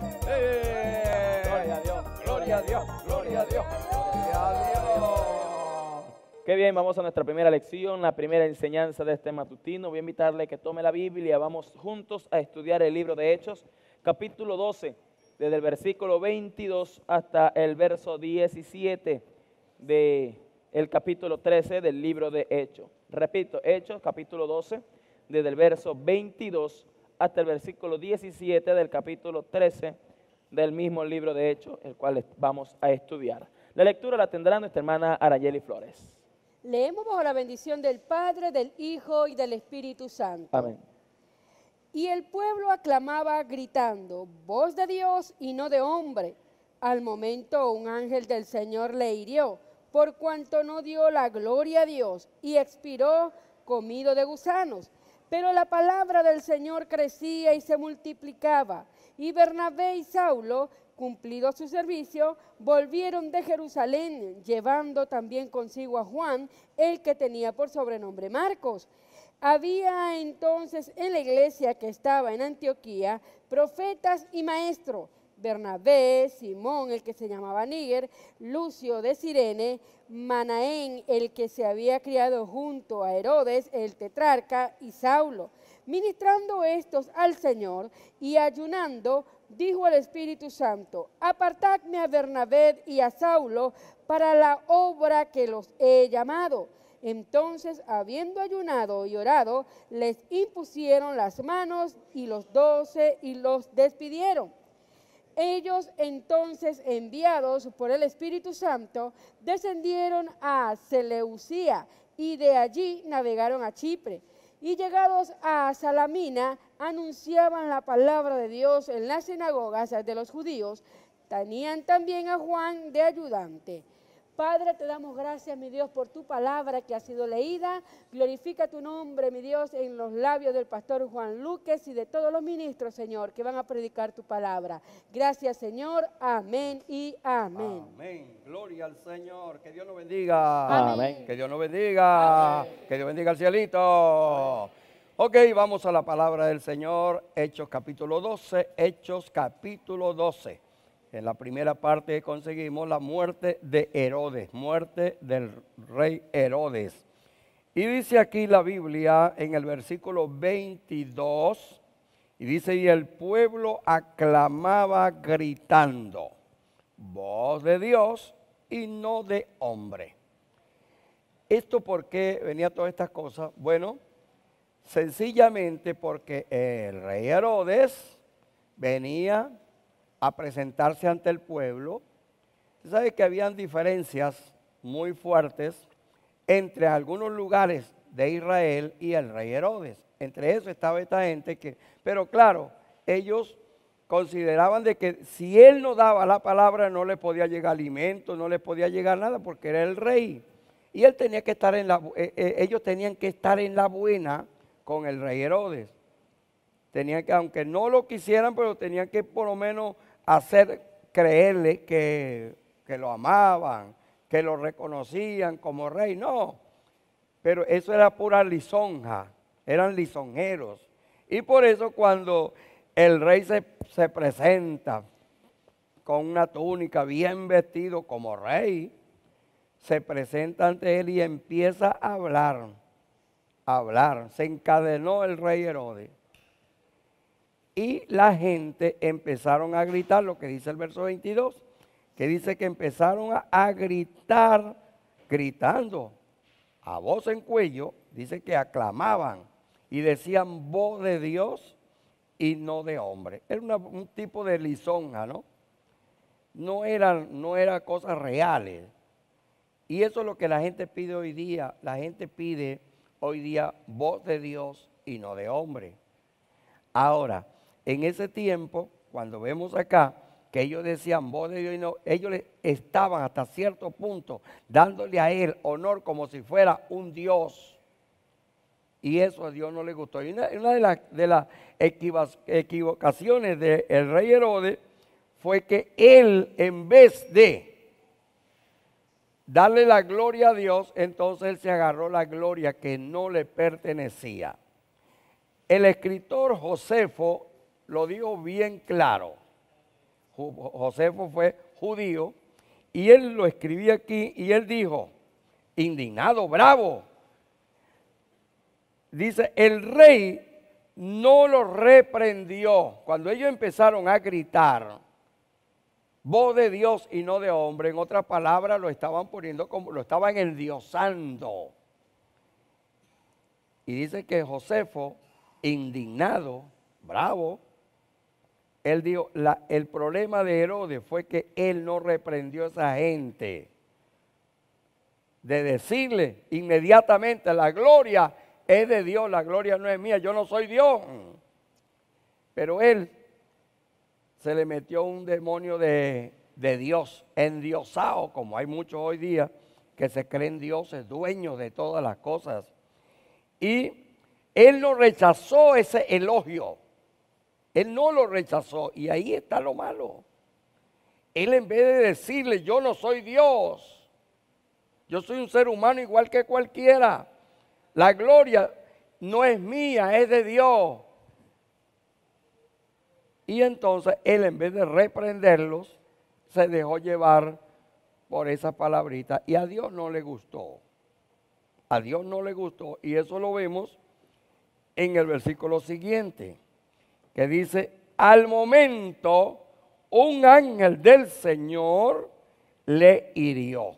Gloria a Dios, gloria a Dios, gloria a Dios, gloria a Dios. Qué bien, vamos a nuestra primera lección, la primera enseñanza de este matutino. Voy a invitarle que tome la Biblia, vamos juntos a estudiar el libro de Hechos, capítulo 12, desde el versículo 22 hasta el verso 17 de el capítulo 13 del libro de Hechos. Repito, Hechos, capítulo 12, desde el verso 22 hasta el versículo 17 del capítulo 13 del mismo libro de Hechos, el cual vamos a estudiar. La lectura la tendrá nuestra hermana Arayeli Flores. Leemos bajo la bendición del Padre, del Hijo y del Espíritu Santo. Amén. Y el pueblo aclamaba gritando, voz de Dios y no de hombre. Al momento un ángel del Señor le hirió, por cuanto no dio la gloria a Dios, y expiró comido de gusanos. Pero la palabra del Señor crecía y se multiplicaba. Y Bernabé y Saulo, cumplido su servicio, volvieron de Jerusalén, llevando también consigo a Juan, el que tenía por sobrenombre Marcos. Había entonces en la iglesia que estaba en Antioquía profetas y maestros Bernabé, Simón, el que se llamaba Níger, Lucio de Sirene, Manaén, el que se había criado junto a Herodes, el tetrarca, y Saulo. Ministrando estos al Señor y ayunando, dijo el Espíritu Santo, apartadme a Bernabé y a Saulo para la obra que los he llamado. Entonces, habiendo ayunado y orado, les impusieron las manos y los doce y los despidieron. Ellos entonces, enviados por el Espíritu Santo, descendieron a Seleucía y de allí navegaron a Chipre. Y llegados a Salamina, anunciaban la palabra de Dios en las sinagogas de los judíos. Tenían también a Juan de ayudante. Padre, te damos gracias, mi Dios, por tu palabra que ha sido leída. Glorifica tu nombre, mi Dios, en los labios del pastor Juan Luques y de todos los ministros, Señor, que van a predicar tu palabra. Gracias, Señor. Amén y amén. Amén. Gloria al Señor. Que Dios nos bendiga. Amén. Que Dios nos bendiga. Que Dios bendiga al cielito. Ok, vamos a la palabra del Señor. Hechos capítulo 12. Hechos capítulo 12. En la primera parte conseguimos la muerte de Herodes, muerte del rey Herodes. Y dice aquí la Biblia en el versículo 22, y dice, y el pueblo aclamaba gritando, voz de Dios y no de hombre. ¿Esto por qué venía todas estas cosas? Bueno, sencillamente porque el rey Herodes venía a presentarse ante el pueblo, sabes sabe que habían diferencias muy fuertes entre algunos lugares de Israel y el rey Herodes. Entre eso estaba esta gente que, pero claro, ellos consideraban de que si él no daba la palabra no le podía llegar alimento, no le podía llegar nada porque era el rey. Y él tenía que estar en la, eh, eh, ellos tenían que estar en la buena con el rey Herodes. Tenían que, aunque no lo quisieran, pero tenían que por lo menos hacer creerle que, lo amaban, que lo reconocían como rey. No, pero eso era pura lisonja, eran lisonjeros. Y por eso cuando el rey se, se presenta con una túnica bien vestido como rey, se presenta ante él y empieza a hablar, a hablar. Se encadenó el rey Herodes y la gente empezaron a gritar, lo que dice el verso 22, que dice que empezaron a, gritar, gritando a voz en cuello, dice que aclamaban y decían voz de Dios y no de hombre. Era un tipo de lisonja, ¿no? No eran, no eran cosas reales. Y eso es lo que la gente pide hoy día. La gente pide hoy día voz de Dios y no de hombre. Ahora, en ese tiempo, cuando vemos acá, que ellos decían voz de Dios y no, ellos estaban hasta cierto punto dándole a él honor como si fuera un Dios. Y eso a Dios no le gustó. Y una, de, las equivocaciones del rey Herodes fue que él, en vez de darle la gloria a Dios, entonces él se agarró la gloria que no le pertenecía. El escritor Josefo lo dijo bien claro. Josefo fue judío y él lo escribía aquí y él dijo, indignado, bravo. Dice, el rey no lo reprendió. Cuando ellos empezaron a gritar, voz de Dios y no de hombre, en otras palabras lo estaban poniendo como, lo estaban endiosando. Y dice que Josefo, indignado, bravo, él dijo, el problema de Herodes fue que él no reprendió a esa gente. De decirle inmediatamente, la gloria es de Dios, la gloria no es mía, yo no soy Dios. Pero él se le metió un demonio de, de Dios, endiosado, como hay muchos hoy día que se creen dioses, dueños de todas las cosas. Y él no rechazó ese elogio él no lo rechazó y ahí está lo malo. Él en vez de decirle, yo no soy Dios, yo soy un ser humano igual que cualquiera, la gloria no es mía, es de Dios. Y entonces él en vez de reprenderlos, se dejó llevar por esa palabrita y a Dios no le gustó. A Dios no le gustó y eso lo vemos en el versículo siguiente que dice, al momento un ángel del Señor le hirió.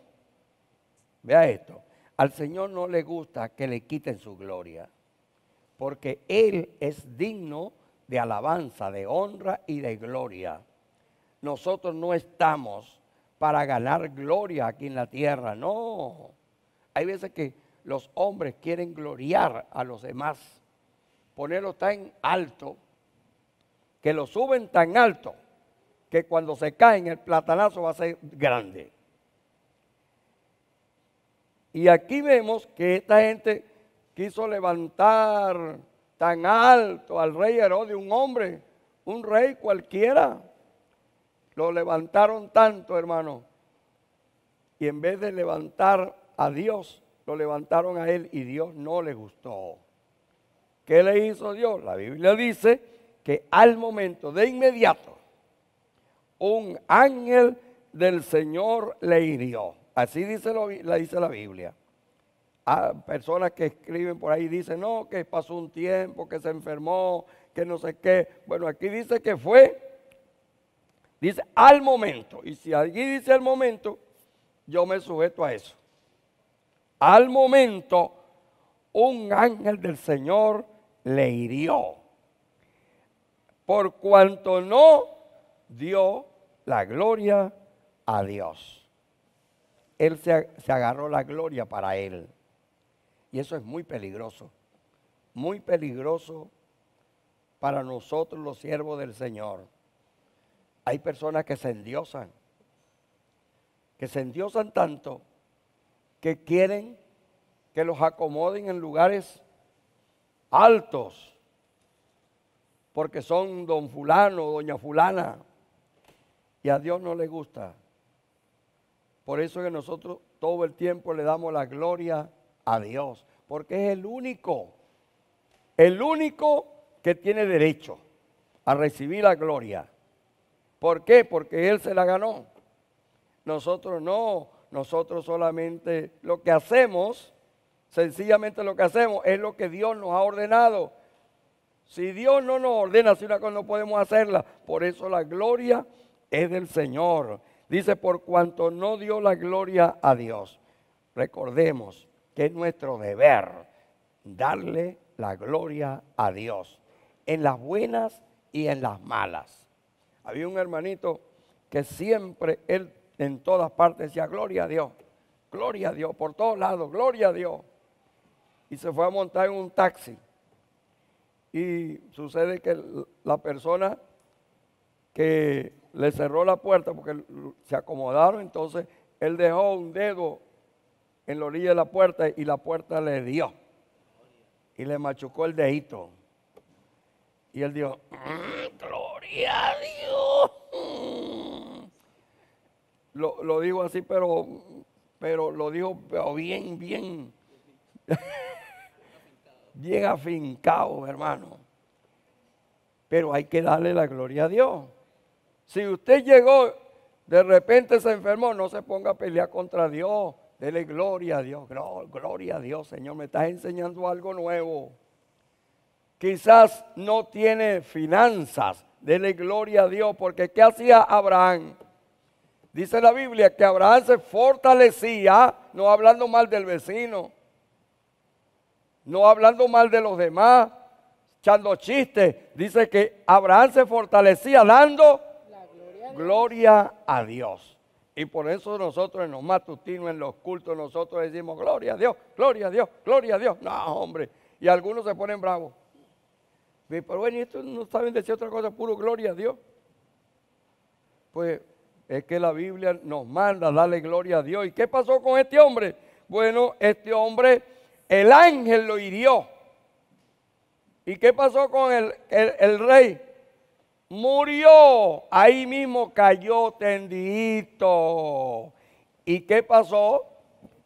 Vea esto, al Señor no le gusta que le quiten su gloria, porque Él es digno de alabanza, de honra y de gloria. Nosotros no estamos para ganar gloria aquí en la tierra, no. Hay veces que los hombres quieren gloriar a los demás, ponerlo tan alto que lo suben tan alto que cuando se caen el platanazo va a ser grande. Y aquí vemos que esta gente quiso levantar tan alto al rey Herodes, un hombre, un rey cualquiera. Lo levantaron tanto, hermano. Y en vez de levantar a Dios, lo levantaron a él y Dios no le gustó. ¿Qué le hizo Dios? La Biblia dice que al momento, de inmediato, un ángel del Señor le hirió. Así dice, la, dice la Biblia. A personas que escriben por ahí dicen, no, que pasó un tiempo, que se enfermó, que no sé qué. Bueno, aquí dice que fue, dice al momento. Y si allí dice al momento, yo me sujeto a eso. Al momento, un ángel del Señor le hirió por cuanto no dio la gloria a Dios. Él se, agarró la gloria para él. Y eso es muy peligroso, muy peligroso para nosotros los siervos del Señor. Hay personas que se endiosan, que se endiosan tanto que quieren que los acomoden en lugares altos porque son don fulano, doña fulana. Y a Dios no le gusta. Por eso que nosotros todo el tiempo le damos la gloria a Dios, porque es el único, el único que tiene derecho a recibir la gloria. ¿Por qué? Porque Él se la ganó. Nosotros no, nosotros solamente lo que hacemos, sencillamente lo que hacemos es lo que Dios nos ha ordenado si Dios no nos ordena si una cosa, no podemos hacerla. Por eso la gloria es del Señor. Dice, por cuanto no dio la gloria a Dios. Recordemos que es nuestro deber darle la gloria a Dios en las buenas y en las malas. Había un hermanito que siempre él en todas partes decía, gloria a Dios, gloria a Dios, por todos lados, gloria a Dios. Y se fue a montar en un taxi y sucede que la persona que le cerró la puerta porque se acomodaron, entonces él dejó un dedo en la orilla de la puerta y la puerta le dio y le machucó el dedito. Y él dijo, ah, gloria a Dios. Lo, lo dijo así, pero, pero lo dijo bien, bien bien afincado, hermano. Pero hay que darle la gloria a Dios. Si usted llegó, de repente se enfermó, no se ponga a pelear contra Dios. Dele gloria a Dios. Gloria a Dios, Señor. Me estás enseñando algo nuevo. Quizás no tiene finanzas. Dele gloria a Dios. Porque ¿qué hacía Abraham? Dice la Biblia que Abraham se fortalecía, no hablando mal del vecino no hablando mal de los demás, echando chistes. Dice que Abraham se fortalecía dando gloria, a Dios. Y por eso nosotros en los matutinos, en los cultos, nosotros decimos gloria a Dios, gloria a Dios, gloria a Dios. No, hombre. Y algunos se ponen bravos. Pero bueno, esto no saben decir otra cosa, puro gloria a Dios. Pues es que la Biblia nos manda darle gloria a Dios. ¿Y qué pasó con este hombre? Bueno, este hombre el ángel lo hirió. ¿Y qué pasó con el, rey? Murió. Ahí mismo cayó tendido ¿Y qué pasó?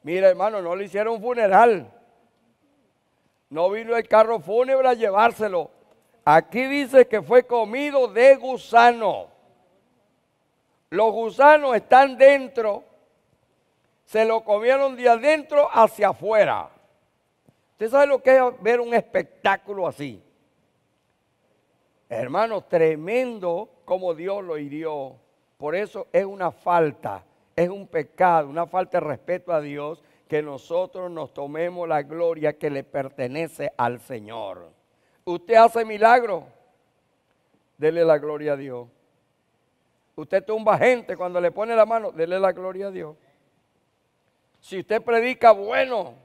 Mira, hermano, no le hicieron funeral. No vino el carro fúnebre a llevárselo. Aquí dice que fue comido de gusano. Los gusanos están dentro. Se lo comieron de adentro hacia afuera. ¿Usted sabe lo que es ver un espectáculo así? Hermano, tremendo como Dios lo hirió. Por eso es una falta, es un pecado, una falta de respeto a Dios que nosotros nos tomemos la gloria que le pertenece al Señor. Usted hace milagro, dele la gloria a Dios. Usted tumba gente cuando le pone la mano, dele la gloria a Dios. Si usted predica, bueno,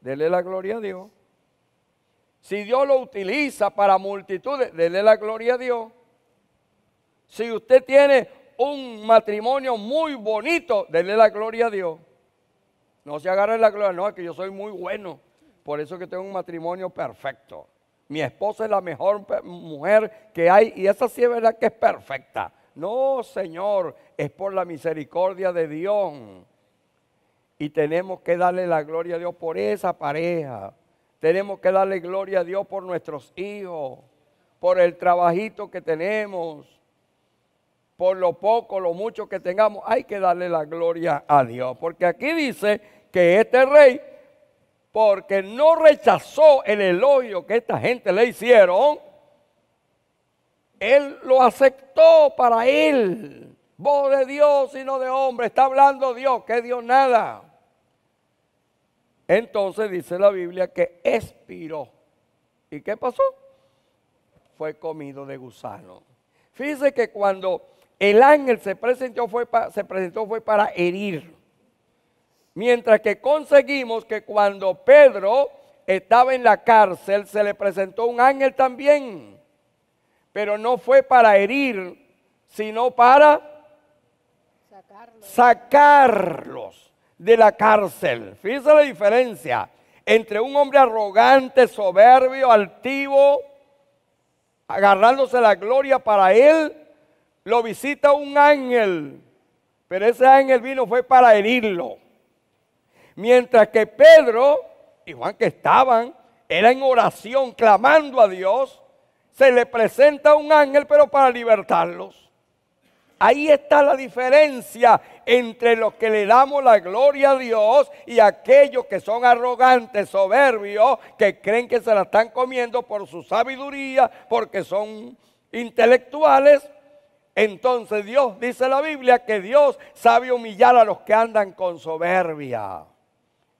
dele la gloria a Dios. Si Dios lo utiliza para multitudes, dele la gloria a Dios. Si usted tiene un matrimonio muy bonito, dele la gloria a Dios. No se agarre la gloria, no, es que yo soy muy bueno. Por eso que tengo un matrimonio perfecto. Mi esposa es la mejor mujer que hay y esa sí es verdad que es perfecta. No, Señor, es por la misericordia de Dios. Y tenemos que darle la gloria a Dios por esa pareja. Tenemos que darle gloria a Dios por nuestros hijos, por el trabajito que tenemos, por lo poco, lo mucho que tengamos. Hay que darle la gloria a Dios. Porque aquí dice que este rey, porque no rechazó el elogio que esta gente le hicieron, él lo aceptó para él. Voz de Dios y no de hombre. Está hablando Dios, que Dios nada. Entonces dice la Biblia que expiró. ¿Y qué pasó? Fue comido de gusano. Fíjese que cuando el ángel se presentó fue, se presentó fue para herir. Mientras que conseguimos que cuando Pedro estaba en la cárcel se le presentó un ángel también. Pero no fue para herir, sino para sacarlos de la cárcel. Fíjense la diferencia entre un hombre arrogante, soberbio, altivo, agarrándose la gloria para él, lo visita un ángel, pero ese ángel vino fue para herirlo. Mientras que Pedro y Juan que estaban, era en oración, clamando a Dios, se le presenta un ángel, pero para libertarlos. Ahí está la diferencia entre los que le damos la gloria a Dios y aquellos que son arrogantes, soberbios, que creen que se la están comiendo por su sabiduría, porque son intelectuales. Entonces Dios, dice la Biblia, que Dios sabe humillar a los que andan con soberbia.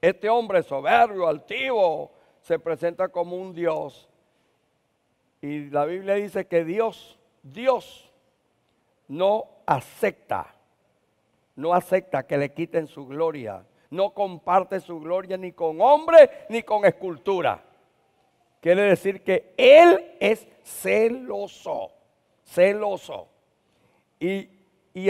Este hombre soberbio, altivo, se presenta como un Dios. Y la Biblia dice que Dios, Dios no acepta no acepta que le quiten su gloria. No comparte su gloria ni con hombre ni con escultura. Quiere decir que él es celoso, celoso. Y,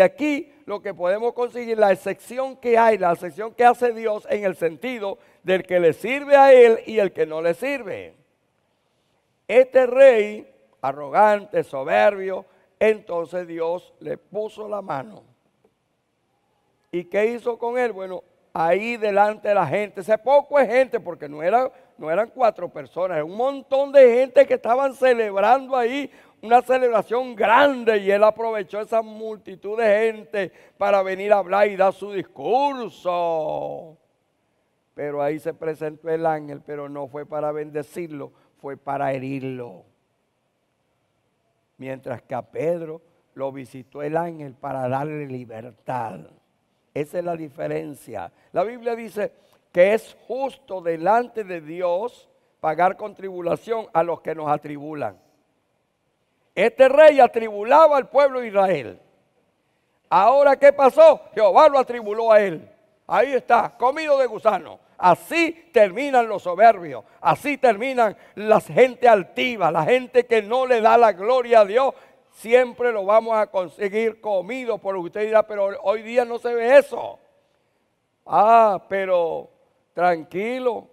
aquí lo que podemos conseguir, la excepción que hay, la excepción que hace Dios en el sentido del que le sirve a él y el que no le sirve. Este rey, arrogante, soberbio, entonces Dios le puso la mano ¿Y qué hizo con él? Bueno, ahí delante de la gente. Ese poco es gente porque no, eran cuatro personas, era un montón de gente que estaban celebrando ahí una celebración grande y él aprovechó esa multitud de gente para venir a hablar y dar su discurso. Pero ahí se presentó el ángel, pero no fue para bendecirlo, fue para herirlo. Mientras que a Pedro lo visitó el ángel para darle libertad. Esa es la diferencia. La Biblia dice que es justo delante de Dios pagar con tribulación a los que nos atribulan. Este rey atribulaba al pueblo de Israel. Ahora, ¿qué pasó? Jehová lo atribuló a él. Ahí está, comido de gusano. Así terminan los soberbios, así terminan las gente altiva, la gente que no le da la gloria a Dios, siempre lo vamos a conseguir comido, por usted dirá, pero hoy día no se ve eso. Ah, pero tranquilo,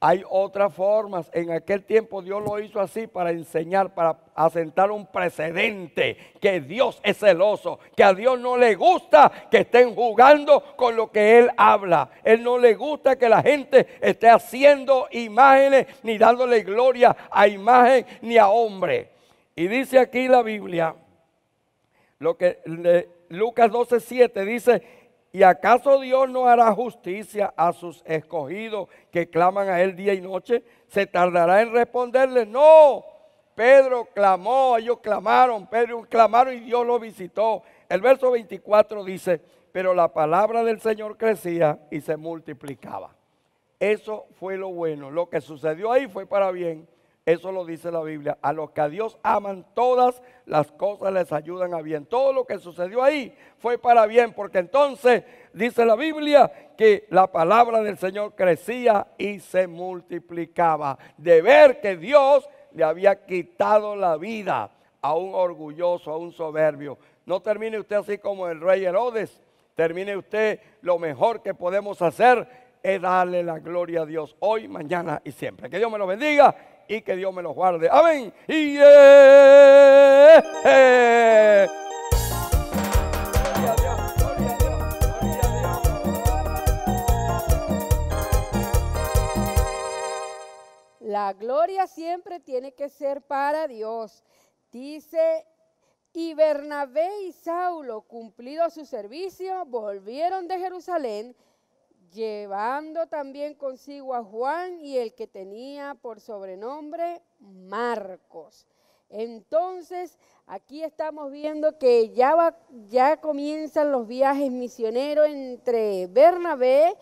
hay otras formas. En aquel tiempo Dios lo hizo así para enseñar, para asentar un precedente, que Dios es celoso, que a Dios no le gusta que estén jugando con lo que Él habla. Él no le gusta que la gente esté haciendo imágenes, ni dándole gloria a imagen ni a hombre. Y dice aquí la Biblia, lo que Lucas 12:7 dice, ¿y acaso Dios no hará justicia a sus escogidos que claman a Él día y noche? ¿Se tardará en responderle? No. Pedro clamó, ellos clamaron, Pedro clamaron y Dios lo visitó. El verso 24 dice, pero la palabra del Señor crecía y se multiplicaba. Eso fue lo bueno. Lo que sucedió ahí fue para bien. Eso lo dice la Biblia. A los que a Dios aman, todas las cosas les ayudan a bien. Todo lo que sucedió ahí fue para bien, porque entonces dice la Biblia que la palabra del Señor crecía y se multiplicaba. De ver que Dios le había quitado la vida a un orgulloso, a un soberbio. No termine usted así como el rey Herodes. Termine usted lo mejor que podemos hacer es darle la gloria a Dios hoy, mañana y siempre. Que Dios me lo bendiga y que Dios me los guarde. Amén. Y eh. La gloria siempre tiene que ser para Dios. Dice, y Bernabé y Saulo, cumplido su servicio, volvieron de Jerusalén llevando también consigo a Juan y el que tenía por sobrenombre Marcos. Entonces, aquí estamos viendo que ya, ya comienzan los viajes misioneros entre Bernabé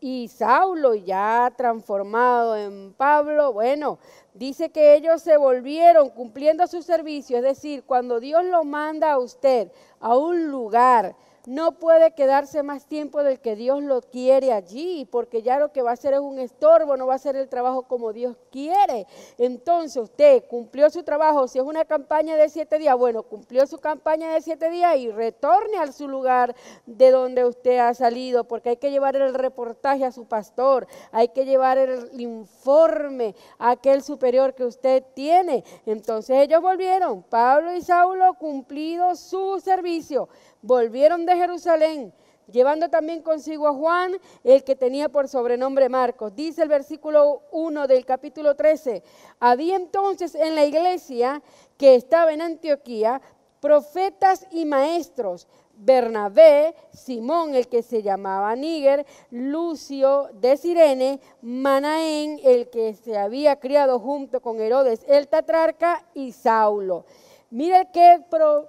y Saulo, ya transformado en Pablo. Bueno, dice que ellos se volvieron cumpliendo su servicio, es decir, cuando Dios lo manda a usted a un lugar, no puede quedarse más tiempo del que Dios lo quiere allí, porque ya lo que va a hacer es un estorbo, no va a hacer el trabajo como Dios quiere. Entonces usted cumplió su trabajo, si es una campaña de siete días, bueno, cumplió su campaña de siete días y retorne a su lugar de donde usted ha salido, porque hay que llevar el reportaje a su pastor, hay que llevar el informe a aquel superior que usted tiene. Entonces ellos volvieron, Pablo y Saulo, cumplido su servicio volvieron de Jerusalén, llevando también consigo a Juan, el que tenía por sobrenombre Marcos. Dice el versículo 1 del capítulo 13, había entonces en la iglesia que estaba en Antioquía profetas y maestros, Bernabé, Simón, el que se llamaba Níger, Lucio de Sirene, Manaén, el que se había criado junto con Herodes, el tatrarca y Saulo. Mira qué,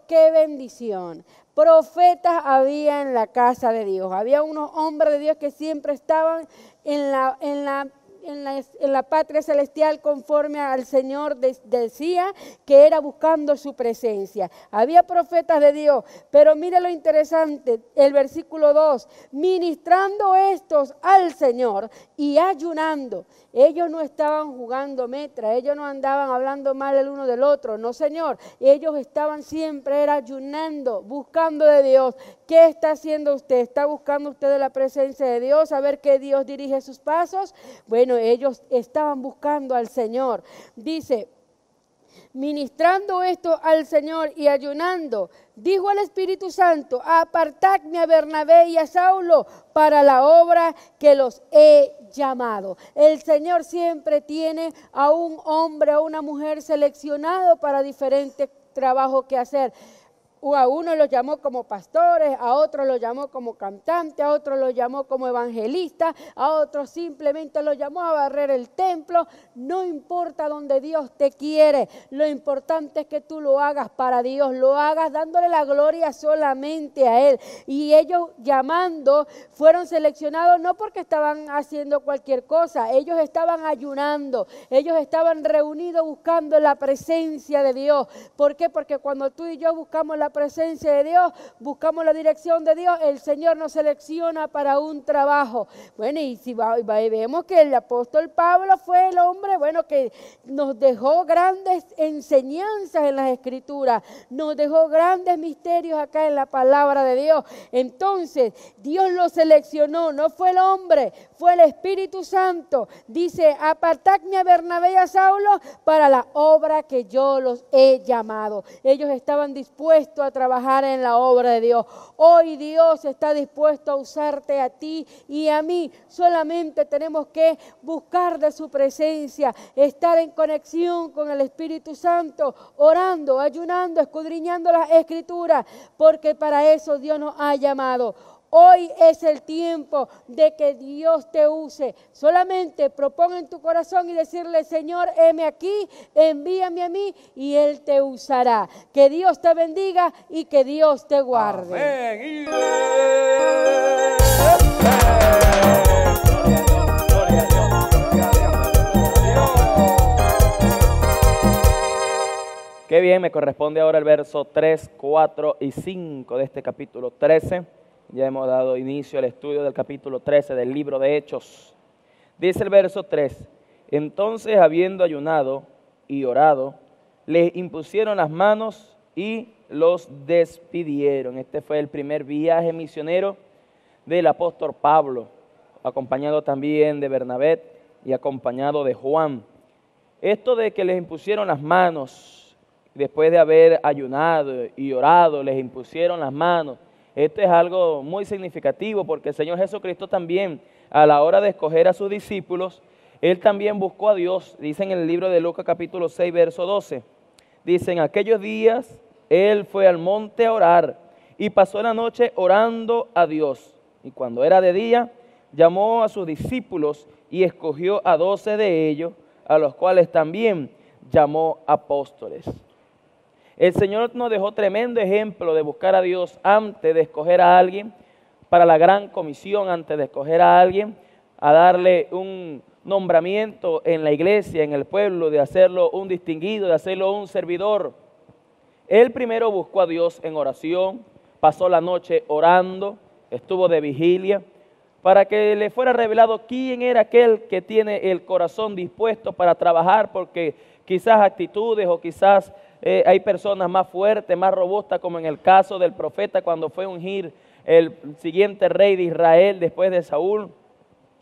qué bendición. Profetas había en la casa de Dios. Había unos hombres de Dios que siempre estaban en la, en la en la, patria celestial conforme al Señor decía que era buscando su presencia. Había profetas de Dios, pero mire lo interesante, el versículo 2, ministrando estos al Señor y ayunando. Ellos no estaban jugando metra, ellos no andaban hablando mal el uno del otro, no Señor. Ellos estaban siempre ayunando, buscando de Dios. ¿Qué está haciendo usted? ¿Está buscando usted de la presencia de Dios? ¿A ver qué Dios dirige sus pasos? Bueno, ellos estaban buscando al Señor. Dice, ministrando esto al Señor y ayunando, dijo al Espíritu Santo, apartadme a Bernabé y a Saulo para la obra que los he llamado. El Señor siempre tiene a un hombre o una mujer seleccionado para diferentes trabajos que hacer. O a uno los llamó como pastores, a otro los llamó como cantante, a otro lo llamó como evangelista, a otro simplemente los llamó a barrer el templo. No importa donde Dios te quiere, lo importante es que tú lo hagas para Dios, lo hagas dándole la gloria solamente a Él. Y ellos llamando fueron seleccionados no porque estaban haciendo cualquier cosa, ellos estaban ayunando, ellos estaban reunidos buscando la presencia de Dios. ¿Por qué? Porque cuando tú y yo buscamos la presencia de Dios, buscamos la dirección de Dios, el Señor nos selecciona para un trabajo. Bueno, y si vemos que el apóstol Pablo fue el hombre, bueno, que nos dejó grandes enseñanzas en las escrituras, nos dejó grandes misterios acá en la palabra de Dios. Entonces, Dios lo seleccionó, no fue el hombre, fue el Espíritu Santo. Dice, apartadme a Bernabé y a Saulo para la obra que yo los he llamado. Ellos estaban dispuestos a trabajar en la obra de Dios. Hoy Dios está dispuesto a usarte a ti y a mí. Solamente tenemos que buscar de su presencia, estar en conexión con el Espíritu Santo, orando, ayunando, escudriñando las escrituras, porque para eso Dios nos ha llamado. Hoy es el tiempo de que Dios te use. Solamente proponga en tu corazón y decirle, Señor, heme aquí, envíame a mí y Él te usará. Que Dios te bendiga y que Dios te guarde. Qué bien, me corresponde ahora el verso 3, 4 y 5 de este capítulo 13. Ya hemos dado inicio al estudio del capítulo 13 del libro de Hechos. Dice el verso 3, entonces habiendo ayunado y orado, les impusieron las manos y los despidieron. Este fue el primer viaje misionero del apóstol Pablo, acompañado también de Bernabé y acompañado de Juan. Esto de que les impusieron las manos, después de haber ayunado y orado, les impusieron las manos esto es algo muy significativo porque el Señor Jesucristo también, a la hora de escoger a sus discípulos, Él también buscó a Dios, dice en el libro de Lucas capítulo 6, verso 12. Dice, en aquellos días Él fue al monte a orar y pasó la noche orando a Dios. Y cuando era de día, llamó a sus discípulos y escogió a doce de ellos, a los cuales también llamó apóstoles. El Señor nos dejó tremendo ejemplo de buscar a Dios antes de escoger a alguien para la gran comisión, antes de escoger a alguien, a darle un nombramiento en la iglesia, en el pueblo, de hacerlo un distinguido, de hacerlo un servidor. Él primero buscó a Dios en oración, pasó la noche orando, estuvo de vigilia, para que le fuera revelado quién era aquel que tiene el corazón dispuesto para trabajar, porque quizás actitudes o quizás eh, hay personas más fuertes, más robustas, como en el caso del profeta cuando fue ungir el siguiente rey de Israel después de Saúl.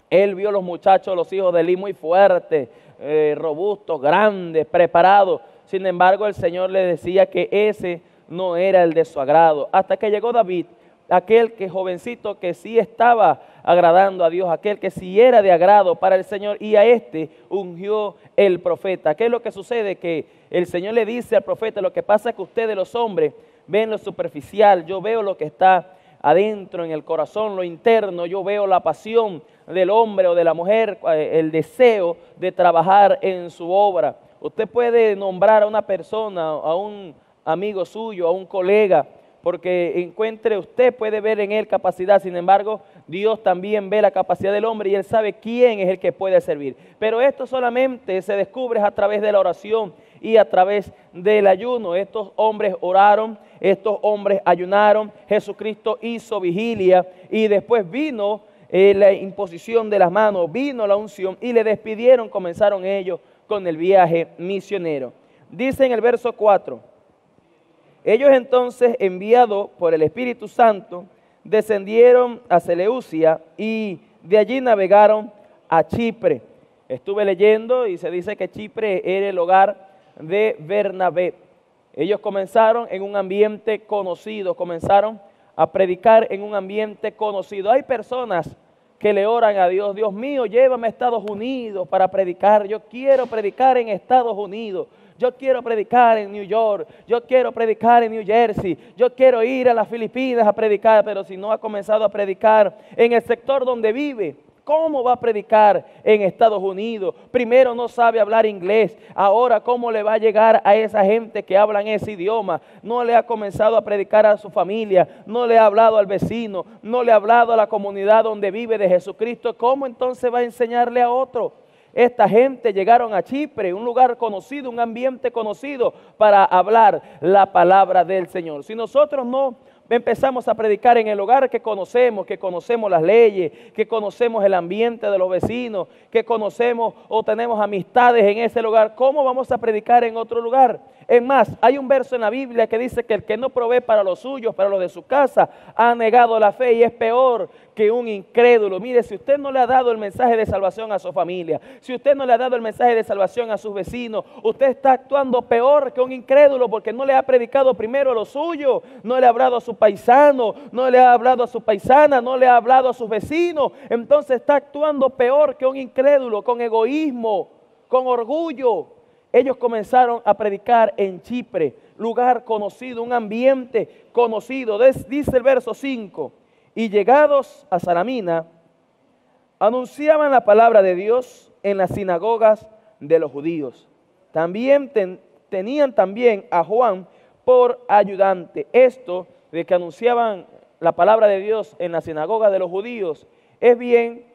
Él vio a los muchachos, los hijos de Eli, muy fuertes, eh, robustos, grandes, preparados. Sin embargo, el Señor le decía que ese no era el de su agrado. Hasta que llegó David aquel que jovencito que sí estaba agradando a Dios, aquel que sí era de agrado para el Señor, y a este ungió el profeta. ¿Qué es lo que sucede? Que el Señor le dice al profeta, lo que pasa es que ustedes los hombres ven lo superficial, yo veo lo que está adentro, en el corazón, lo interno, yo veo la pasión del hombre o de la mujer, eh, el deseo de trabajar en su obra. Usted puede nombrar a una persona, a un amigo suyo, a un colega, porque encuentre, usted puede ver en él capacidad, sin embargo, Dios también ve la capacidad del hombre y él sabe quién es el que puede servir. Pero esto solamente se descubre a través de la oración y a través del ayuno. Estos hombres oraron, estos hombres ayunaron, Jesucristo hizo vigilia y después vino eh, la imposición de las manos, vino la unción y le despidieron, comenzaron ellos con el viaje misionero. Dice en el verso 4 ellos entonces, enviados por el Espíritu Santo, descendieron a Seleucia y de allí navegaron a Chipre. Estuve leyendo y se dice que Chipre era el hogar de Bernabé. Ellos comenzaron en un ambiente conocido, comenzaron a predicar en un ambiente conocido. Hay personas que le oran a Dios, Dios mío, llévame a Estados Unidos para predicar, yo quiero predicar en Estados Unidos, yo quiero predicar en New York, yo quiero predicar en New Jersey, yo quiero ir a las Filipinas a predicar, pero si no ha comenzado a predicar en el sector donde vive, ¿Cómo va a predicar en Estados Unidos? Primero no sabe hablar inglés. Ahora, ¿cómo le va a llegar a esa gente que en ese idioma? No le ha comenzado a predicar a su familia, no le ha hablado al vecino, no le ha hablado a la comunidad donde vive de Jesucristo. ¿Cómo entonces va a enseñarle a otro? Esta gente llegaron a Chipre, un lugar conocido, un ambiente conocido, para hablar la palabra del Señor. Si nosotros no empezamos a predicar en el lugar que conocemos, que conocemos las leyes, que conocemos el ambiente de los vecinos, que conocemos o tenemos amistades en ese lugar, ¿cómo vamos a predicar en otro lugar? Es más, hay un verso en la Biblia que dice que el que no provee para los suyos, para los de su casa, ha negado la fe y es peor que un incrédulo. Mire, si usted no le ha dado el mensaje de salvación a su familia, si usted no le ha dado el mensaje de salvación a sus vecinos, usted está actuando peor que un incrédulo porque no le ha predicado primero a lo suyo, no le ha hablado a su paisano, no le ha hablado a su paisana, no le ha hablado a sus vecinos. Entonces está actuando peor que un incrédulo, con egoísmo, con orgullo. Ellos comenzaron a predicar en Chipre, lugar conocido, un ambiente conocido, dice el verso 5. Y llegados a Salamina, anunciaban la palabra de Dios en las sinagogas de los judíos. También tenían también a Juan por ayudante. Esto de que anunciaban la palabra de Dios en la sinagoga de los judíos es bien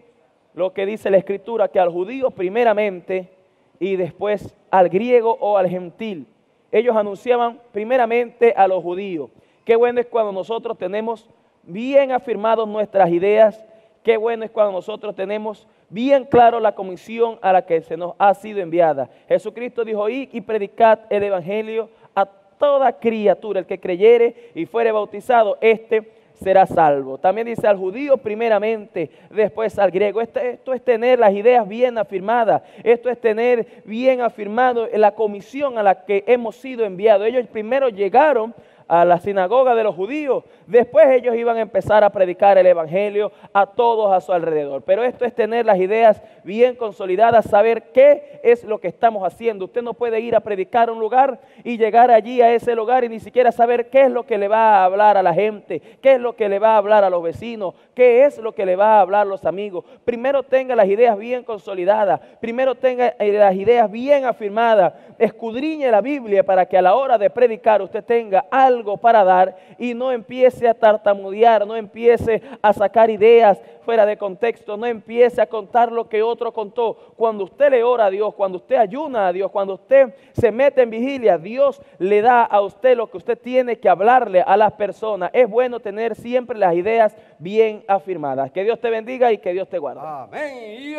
lo que dice la escritura, que al judío primeramente y después al griego o al gentil. Ellos anunciaban primeramente a los judíos. Qué bueno es cuando nosotros tenemos bien afirmadas nuestras ideas. Qué bueno es cuando nosotros tenemos bien claro la comisión a la que se nos ha sido enviada. Jesucristo dijo, y predicad el Evangelio a toda criatura. El que creyere y fuere bautizado, este será salvo. También dice al judío primeramente, después al griego. Este, esto, es tener las ideas bien afirmadas, esto es tener bien afirmado la comisión a la que hemos sido enviados. Ellos primero llegaron a la sinagoga de los judíos, Después ellos iban a empezar a predicar el Evangelio a todos a su alrededor. Pero esto es tener las ideas bien consolidadas, saber qué es lo que estamos haciendo. Usted no puede ir a predicar un lugar y llegar allí a ese lugar y ni siquiera saber qué es lo que le va a hablar a la gente, qué es lo que le va a hablar a los vecinos, qué es lo que le va a hablar a los amigos. Primero tenga las ideas bien consolidadas, primero tenga eh, las ideas bien afirmadas, escudriñe la Biblia para que a la hora de predicar usted tenga algo para dar y no empiece a tartamudear, no empiece a sacar ideas fuera de contexto, no empiece a contar lo que otro contó. Cuando usted le ora a Dios, cuando usted ayuna a Dios, cuando usted se mete en vigilia, Dios le da a usted lo que usted tiene que hablarle a las personas. Es bueno tener siempre las ideas bien afirmadas. Que Dios te bendiga y que Dios te guarde. Amén.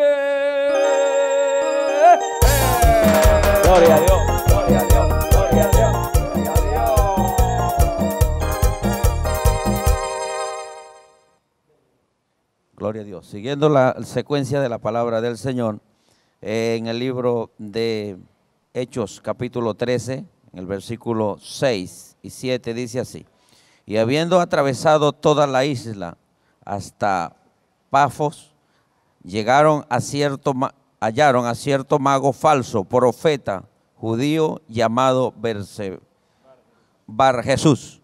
Gloria a Dios. Gloria a Dios. Gloria a Dios. Siguiendo la secuencia de la palabra del Señor, eh, en el libro de Hechos capítulo 13, en el versículo 6 y 7 dice así, y habiendo atravesado toda la isla hasta Pafos, llegaron a cierto, hallaron a cierto mago falso, profeta judío llamado Bar Jesús.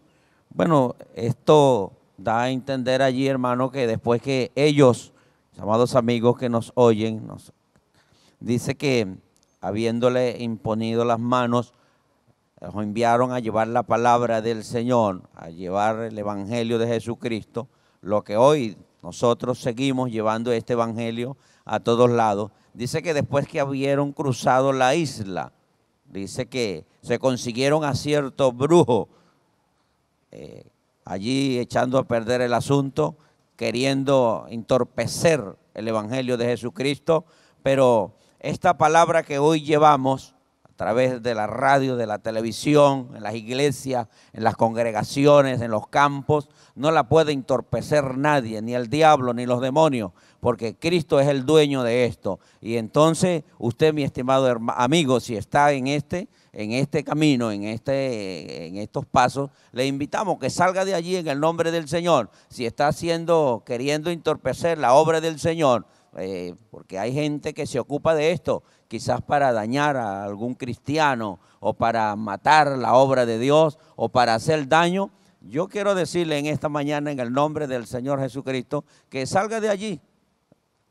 Bueno, esto da a entender allí, hermano, que después que ellos, llamados amigos que nos oyen, nos, dice que habiéndole imponido las manos, los enviaron a llevar la palabra del Señor, a llevar el Evangelio de Jesucristo, lo que hoy nosotros seguimos llevando este Evangelio a todos lados. Dice que después que habieron cruzado la isla, dice que se consiguieron a cierto brujo eh, allí echando a perder el asunto, queriendo entorpecer el Evangelio de Jesucristo, pero esta palabra que hoy llevamos a través de la radio, de la televisión, en las iglesias, en las congregaciones, en los campos, no la puede entorpecer nadie, ni el diablo, ni los demonios, porque Cristo es el dueño de esto. Y entonces usted, mi estimado amigo, si está en este en este camino, en, este, en estos pasos, le invitamos que salga de allí en el nombre del Señor. Si está haciendo, queriendo entorpecer la obra del Señor, eh, porque hay gente que se ocupa de esto, quizás para dañar a algún cristiano o para matar la obra de Dios o para hacer daño. Yo quiero decirle en esta mañana, en el nombre del Señor Jesucristo, que salga de allí,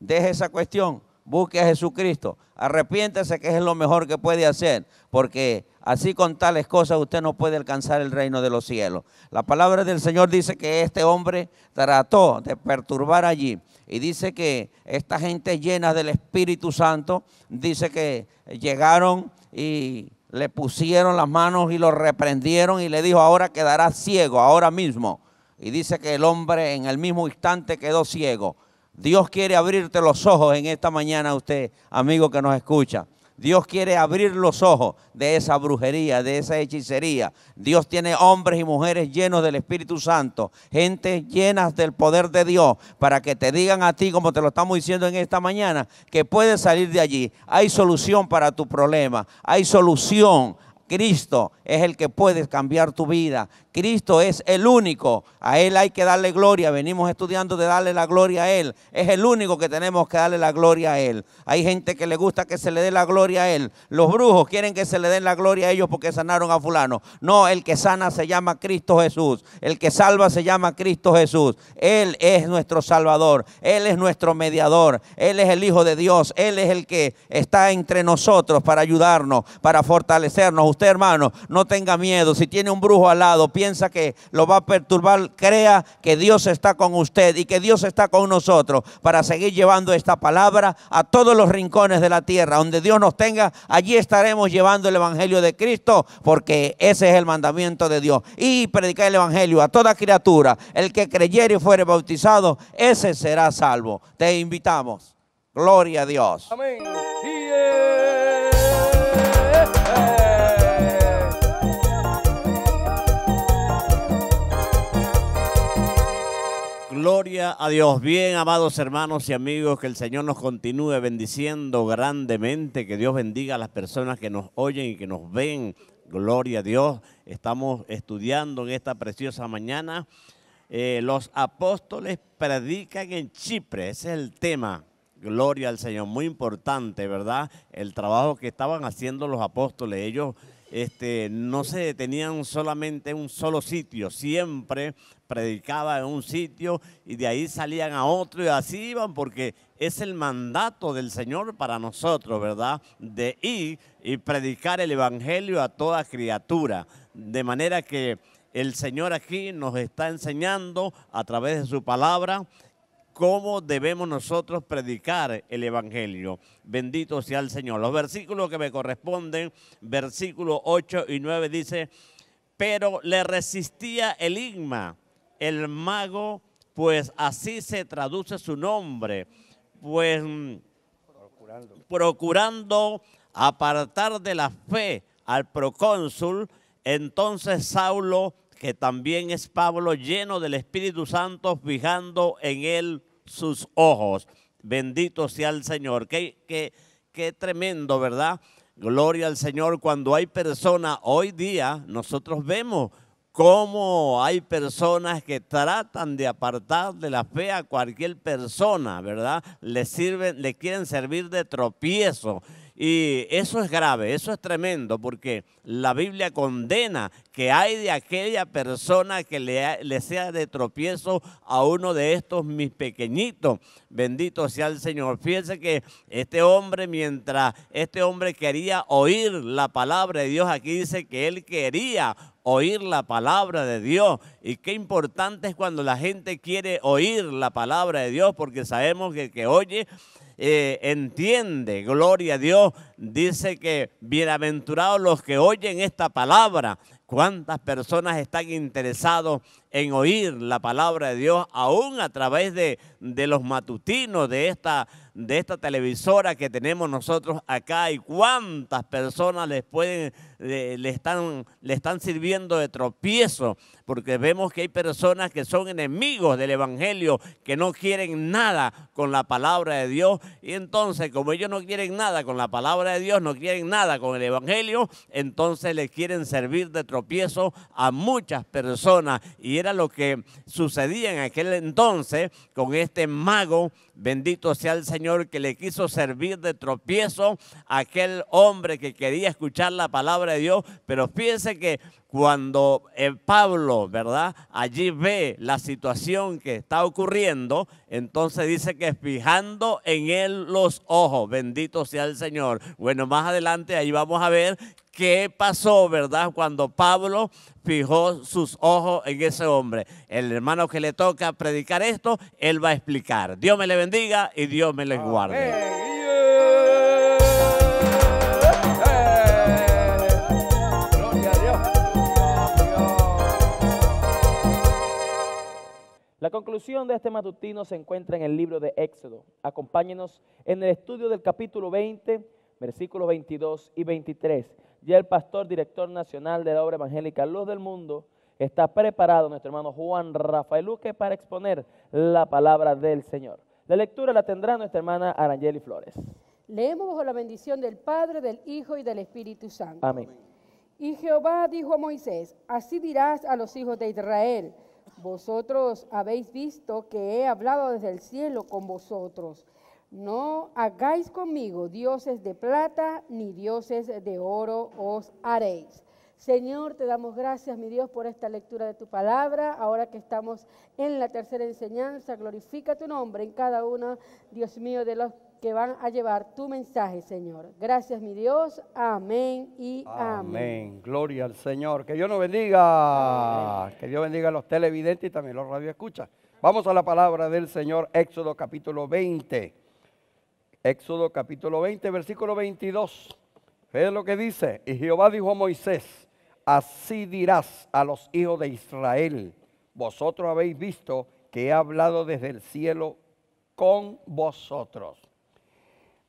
deje esa cuestión busque a Jesucristo, arrepiéntese que es lo mejor que puede hacer, porque así con tales cosas usted no puede alcanzar el reino de los cielos. La palabra del Señor dice que este hombre trató de perturbar allí y dice que esta gente llena del Espíritu Santo, dice que llegaron y le pusieron las manos y lo reprendieron y le dijo, ahora quedará ciego, ahora mismo. Y dice que el hombre en el mismo instante quedó ciego. Dios quiere abrirte los ojos en esta mañana usted, amigo que nos escucha. Dios quiere abrir los ojos de esa brujería, de esa hechicería. Dios tiene hombres y mujeres llenos del Espíritu Santo, gente llenas del poder de Dios, para que te digan a ti, como te lo estamos diciendo en esta mañana, que puedes salir de allí. Hay solución para tu problema, hay solución Cristo es el que puede cambiar tu vida. Cristo es el único. A Él hay que darle gloria. Venimos estudiando de darle la gloria a Él. Es el único que tenemos que darle la gloria a Él. Hay gente que le gusta que se le dé la gloria a Él. Los brujos quieren que se le den la gloria a ellos porque sanaron a fulano. No, el que sana se llama Cristo Jesús. El que salva se llama Cristo Jesús. Él es nuestro Salvador. Él es nuestro mediador. Él es el Hijo de Dios. Él es el que está entre nosotros para ayudarnos, para fortalecernos Usted, hermano, no tenga miedo. Si tiene un brujo al lado, piensa que lo va a perturbar, crea que Dios está con usted y que Dios está con nosotros para seguir llevando esta palabra a todos los rincones de la tierra. Donde Dios nos tenga, allí estaremos llevando el Evangelio de Cristo porque ese es el mandamiento de Dios. Y predicar el Evangelio a toda criatura. El que creyere y fuere bautizado, ese será salvo. Te invitamos. Gloria a Dios. Amén. Gloria a Dios. Bien, amados hermanos y amigos, que el Señor nos continúe bendiciendo grandemente, que Dios bendiga a las personas que nos oyen y que nos ven. Gloria a Dios. Estamos estudiando en esta preciosa mañana. Eh, los apóstoles predican en Chipre, ese es el tema. Gloria al Señor, muy importante, ¿verdad? El trabajo que estaban haciendo los apóstoles. Ellos este, no se detenían solamente en un solo sitio, siempre predicaba en un sitio y de ahí salían a otro y así iban porque es el mandato del Señor para nosotros, ¿verdad? De ir y predicar el Evangelio a toda criatura. De manera que el Señor aquí nos está enseñando a través de su palabra cómo debemos nosotros predicar el Evangelio. Bendito sea el Señor. Los versículos que me corresponden, versículos 8 y 9 dice, pero le resistía el Igma, el mago, pues así se traduce su nombre, pues procurando, mm, procurando apartar de la fe al procónsul, entonces Saulo que también es Pablo lleno del Espíritu Santo, fijando en él sus ojos. Bendito sea el Señor. Qué, qué, tremendo, ¿verdad? Gloria al Señor. Cuando hay personas, hoy día nosotros vemos cómo hay personas que tratan de apartar de la fe a cualquier persona, ¿verdad? Le sirven, le quieren servir de tropiezo y eso es grave, eso es tremendo, porque la Biblia condena que hay de aquella persona que le, le sea de tropiezo a uno de estos mis pequeñitos. Bendito sea el Señor. Fíjense que este hombre, mientras este hombre quería oír la palabra de Dios, aquí dice que él quería oír la palabra de Dios. Y qué importante es cuando la gente quiere oír la palabra de Dios, porque sabemos que el que oye eh, entiende, gloria a Dios, dice que bienaventurados los que oyen esta palabra. ¿Cuántas personas están interesados en oír la palabra de Dios aún a través de, de los matutinos de esta de esta televisora que tenemos nosotros acá y cuántas personas les pueden, le, están, le están sirviendo de tropiezo, porque vemos que hay personas que son enemigos del Evangelio, que no quieren nada con la palabra de Dios. Y entonces, como ellos no quieren nada con la palabra de Dios, no quieren nada con el Evangelio, entonces le quieren servir de tropiezo a muchas personas. Y era lo que sucedía en aquel entonces con este mago, bendito sea el Señor Señor, que le quiso servir de tropiezo a aquel hombre que quería escuchar la palabra de Dios. Pero fíjense que cuando eh, Pablo, ¿verdad? Allí ve la situación que está ocurriendo, entonces dice que fijando en él los ojos, bendito sea el Señor. Bueno, más adelante ahí vamos a ver qué pasó, ¿verdad? Cuando Pablo fijó sus ojos en ese hombre. El hermano que le toca predicar esto, él va a explicar. Dios me le bendiga y Dios me les guarde. La conclusión de este matutino se encuentra en el libro de Éxodo. Acompáñenos en el estudio del capítulo 20, versículos 22 y 23. Ya el pastor, director nacional de la obra evangélica Luz del Mundo, está preparado, nuestro hermano Juan Rafael Luque, para exponer la palabra del Señor. La lectura la tendrá nuestra hermana Arangeli Flores. Leemos bajo la bendición del Padre, del Hijo y del Espíritu Santo. Amén. Y Jehová dijo a Moisés, así dirás a los hijos de Israel vosotros habéis visto que he hablado desde el cielo con vosotros. No hagáis conmigo dioses de plata ni dioses de oro os haréis. Señor, te damos gracias, mi Dios, por esta lectura de tu palabra. Ahora que estamos en la tercera enseñanza, glorifica tu nombre en cada uno, Dios mío, de los que van a llevar tu mensaje, Señor. Gracias, mi Dios. Amén y amén. Amén. Gloria al Señor. Que Dios nos bendiga. Que Dios bendiga a los televidentes y también a los radioescuchas. Vamos a la palabra del Señor, Éxodo capítulo 20. Éxodo capítulo 20, versículo 22. es lo que dice. Y Jehová dijo a Moisés, así dirás a los hijos de Israel, vosotros habéis visto que he hablado desde el cielo con vosotros.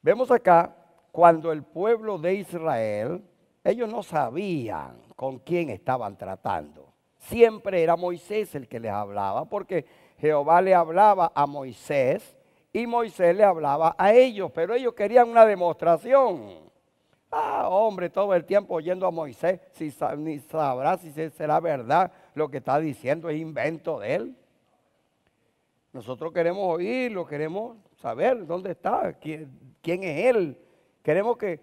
Vemos acá cuando el pueblo de Israel, ellos no sabían con quién estaban tratando. Siempre era Moisés el que les hablaba, porque Jehová le hablaba a Moisés y Moisés le hablaba a ellos, pero ellos querían una demostración. Ah, hombre, todo el tiempo oyendo a Moisés, ni sabrá si será verdad lo que está diciendo, es invento de él. Nosotros queremos oírlo, queremos saber dónde está, quién, quién es Él. Queremos que,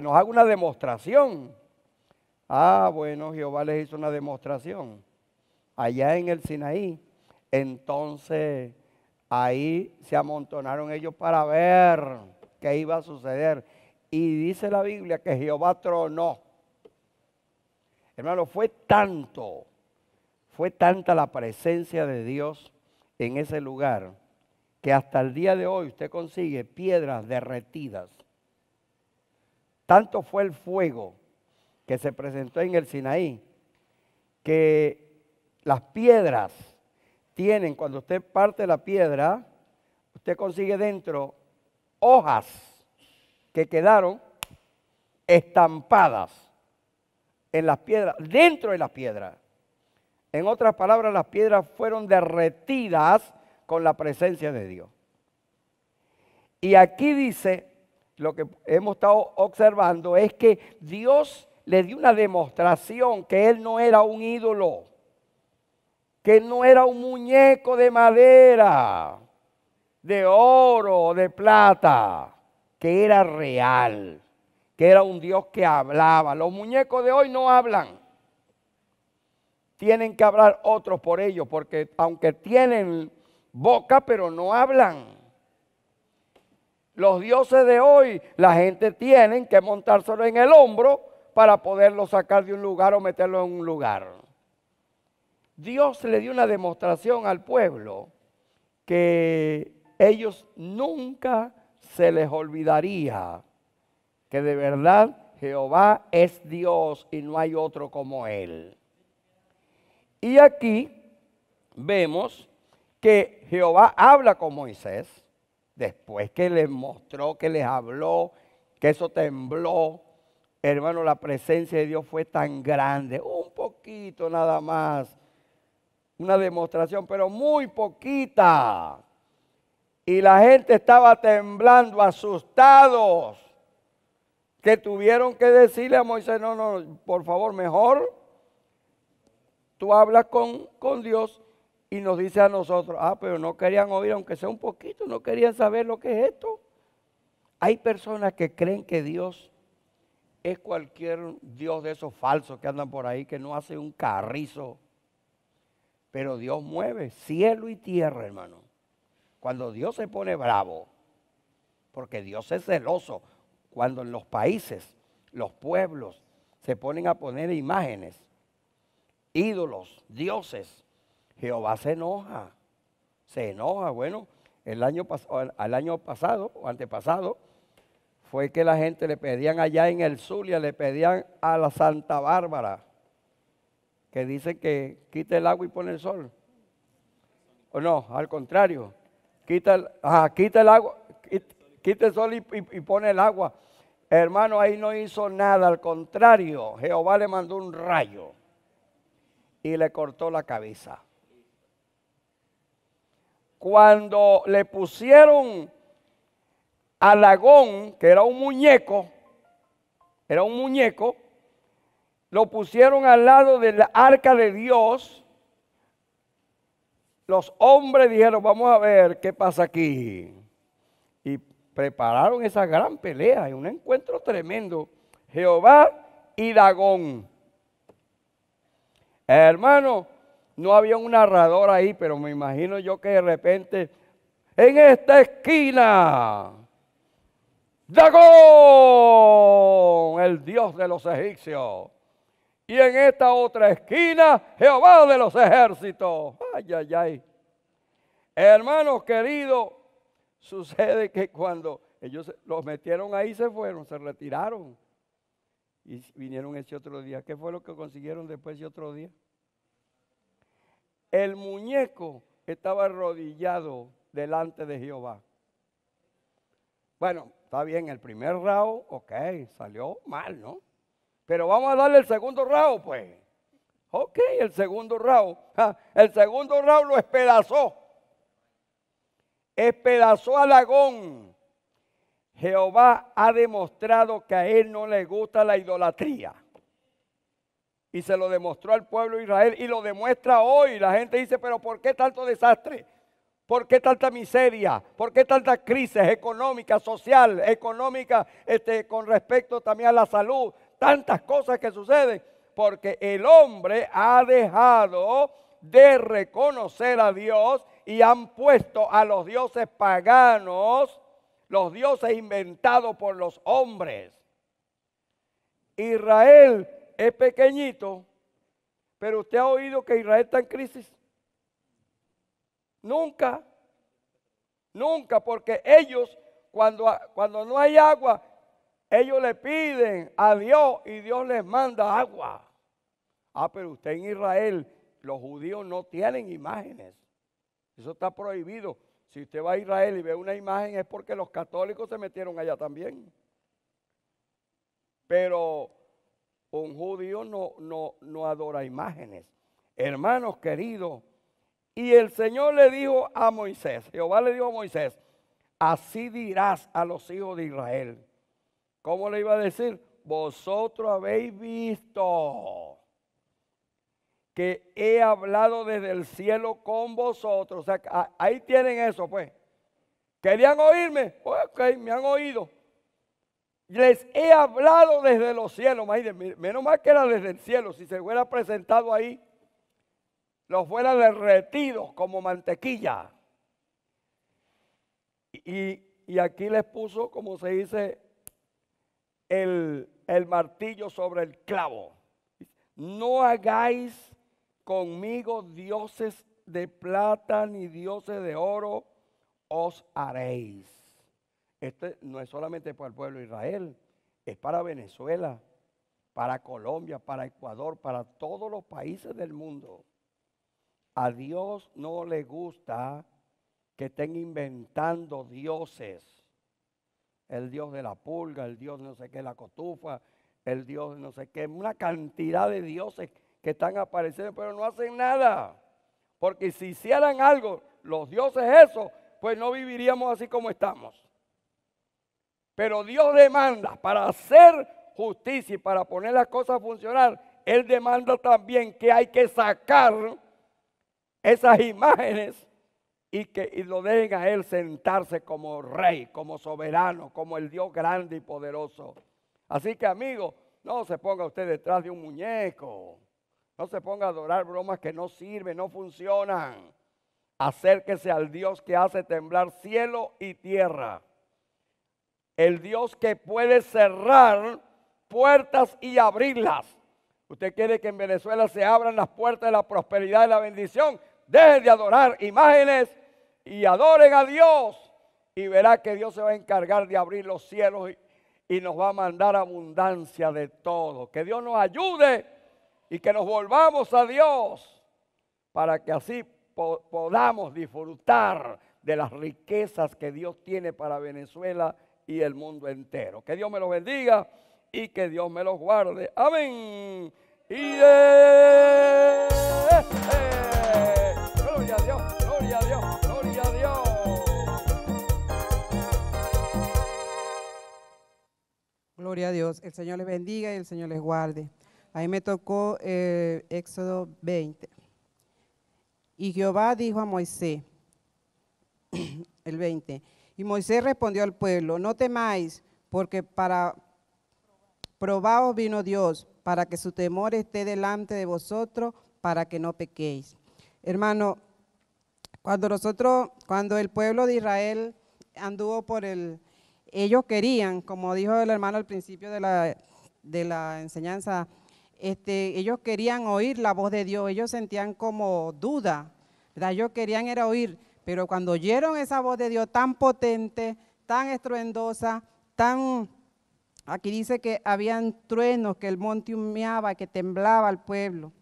nos haga una demostración. Ah, bueno, Jehová les hizo una demostración. Allá en el Sinaí. Entonces, ahí se amontonaron ellos para ver qué iba a suceder. Y dice la Biblia que Jehová tronó. Hermano, fue tanto, fue tanta la presencia de Dios en ese lugar que hasta el día de hoy usted consigue piedras derretidas. Tanto fue el fuego que se presentó en el Sinaí que las piedras tienen, cuando usted parte la piedra, usted consigue dentro hojas que quedaron estampadas en las piedras, dentro de las piedras. En otras palabras, las piedras fueron derretidas con la presencia de Dios. Y aquí dice, lo que hemos estado observando es que Dios le dio una demostración que él no era un ídolo, que no era un muñeco de madera, de oro, de plata, que era real, que era un Dios que hablaba. Los muñecos de hoy no hablan. Tienen que hablar otros por ellos, porque aunque tienen boca pero no hablan. Los dioses de hoy, la gente tienen que montárselo en el hombro para poderlo sacar de un lugar o meterlo en un lugar. Dios le dio una demostración al pueblo que ellos nunca se les olvidaría que de verdad Jehová es Dios y no hay otro como Él. Y aquí vemos que Jehová habla con Moisés, después que les mostró, que les habló, que eso tembló, hermano, la presencia de Dios fue tan grande, un poquito nada más, una demostración, pero muy poquita. Y la gente estaba temblando, asustados, que tuvieron que decirle a Moisés, no, no, por favor, mejor tú hablas con, con Dios y nos dice a nosotros, ah, pero no querían oír, aunque sea un poquito, no querían saber lo que es esto. Hay personas que creen que Dios es cualquier Dios de esos falsos que andan por ahí, que no hace un carrizo. Pero Dios mueve cielo y tierra, hermano. Cuando Dios se pone bravo, porque Dios es celoso, cuando en los países, los pueblos, se ponen a poner imágenes, ídolos, dioses, Jehová se enoja, se enoja. Bueno, el año, al año pasado o antepasado fue que la gente le pedían allá en el Zulia, le pedían a la Santa Bárbara, que dice que quita el agua y pone el sol. O no, al contrario, quita el, quita el agua, quita, el sol y pone el agua. Hermano, ahí no hizo nada, al contrario, Jehová le mandó un rayo y le cortó la cabeza cuando le pusieron a Lagón, que era un muñeco, era un muñeco, lo pusieron al lado de la arca de Dios, los hombres dijeron, vamos a ver qué pasa aquí. Y prepararon esa gran pelea, un encuentro tremendo. Jehová y Lagón. Hermano, no había un narrador ahí, pero me imagino yo que de repente, en esta esquina, Dagón, el dios de los egipcios. Y en esta otra esquina, Jehová de los ejércitos. Ay, ay, ay. Hermanos queridos, sucede que cuando ellos los metieron ahí, se fueron, se retiraron. Y vinieron ese otro día. ¿Qué fue lo que consiguieron después ese otro día? el muñeco estaba arrodillado delante de Jehová. Bueno, está bien, el primer rao, ok, salió mal, ¿no? Pero vamos a darle el segundo rao, pues. Ok, el segundo rao. el segundo rao lo espedazó. Espedazó a Lagón. Jehová ha demostrado que a él no le gusta la idolatría y se lo demostró al pueblo de Israel y lo demuestra hoy. La gente dice, pero ¿por qué tanto desastre? ¿Por qué tanta miseria? ¿Por qué tanta crisis económica, social, económica, este, con respecto también a la salud? Tantas cosas que suceden. Porque el hombre ha dejado de reconocer a Dios y han puesto a los dioses paganos, los dioses inventados por los hombres. Israel es pequeñito, pero usted ha oído que Israel está en crisis. Nunca, nunca, porque ellos cuando, cuando no hay agua, ellos le piden a Dios y Dios les manda agua. Ah, pero usted en Israel, los judíos no tienen imágenes. Eso está prohibido. Si usted va a Israel y ve una imagen es porque los católicos se metieron allá también. Pero un judío no, no, no adora imágenes. Hermanos queridos, y el Señor le dijo a Moisés, Jehová le dijo a Moisés, así dirás a los hijos de Israel. ¿Cómo le iba a decir? Vosotros habéis visto que he hablado desde el cielo con vosotros. O sea, ahí tienen eso, pues. ¿Querían oírme? Ok, me han oído les he hablado desde los cielos. menos mal que era desde el cielo. Si se hubiera presentado ahí, los fuera derretidos como mantequilla. Y, aquí les puso, como se dice, el martillo sobre el clavo. No hagáis conmigo dioses de plata ni dioses de oro, os haréis. Esto no es solamente para el pueblo de Israel, es para Venezuela, para Colombia, para Ecuador, para todos los países del mundo. A Dios no le gusta que estén inventando dioses. El dios de la pulga, el dios no sé qué, la cotufa, el dios no sé qué, una cantidad de dioses que están apareciendo, pero no hacen nada. Porque si hicieran algo, los dioses eso, pues no viviríamos así como estamos. Pero Dios demanda para hacer justicia y para poner las cosas a funcionar. Él demanda también que hay que sacar esas imágenes y que lo dejen a Él sentarse como rey, como soberano, como el Dios grande y poderoso. Así que amigos, no se ponga usted detrás de un muñeco. No se ponga a adorar bromas que no sirven, no funcionan. Acérquese al Dios que hace temblar cielo y tierra el Dios que puede cerrar puertas y abrirlas. Usted quiere que en Venezuela se abran las puertas de la prosperidad y la bendición. Dejen de adorar imágenes y adoren a Dios. Y verá que Dios se va a encargar de abrir los cielos y, nos va a mandar abundancia de todo. Que Dios nos ayude y que nos volvamos a Dios para que así podamos disfrutar de las riquezas que Dios tiene para Venezuela y el mundo entero. Que Dios me los bendiga y que Dios me los guarde. Amén. Eh, eh. Gloria a Dios, gloria a Dios, gloria a Dios. Gloria a Dios. El Señor les bendiga y el Señor les guarde. Ahí me tocó eh, Éxodo 20. Y Jehová dijo a Moisés, el 20, y Moisés respondió al pueblo, no temáis, porque para probaos vino Dios, para que su temor esté delante de vosotros, para que no pequéis. Hermano, cuando nosotros, cuando el pueblo de Israel anduvo por el, ellos querían, como dijo el hermano al principio de la, de la enseñanza, este, ellos querían oír la voz de Dios, ellos sentían como duda, ¿verdad? Ellos querían era oír, pero cuando oyeron esa voz de Dios tan potente, tan estruendosa, tan... Aquí dice que habían truenos, que el monte humeaba, que temblaba al pueblo.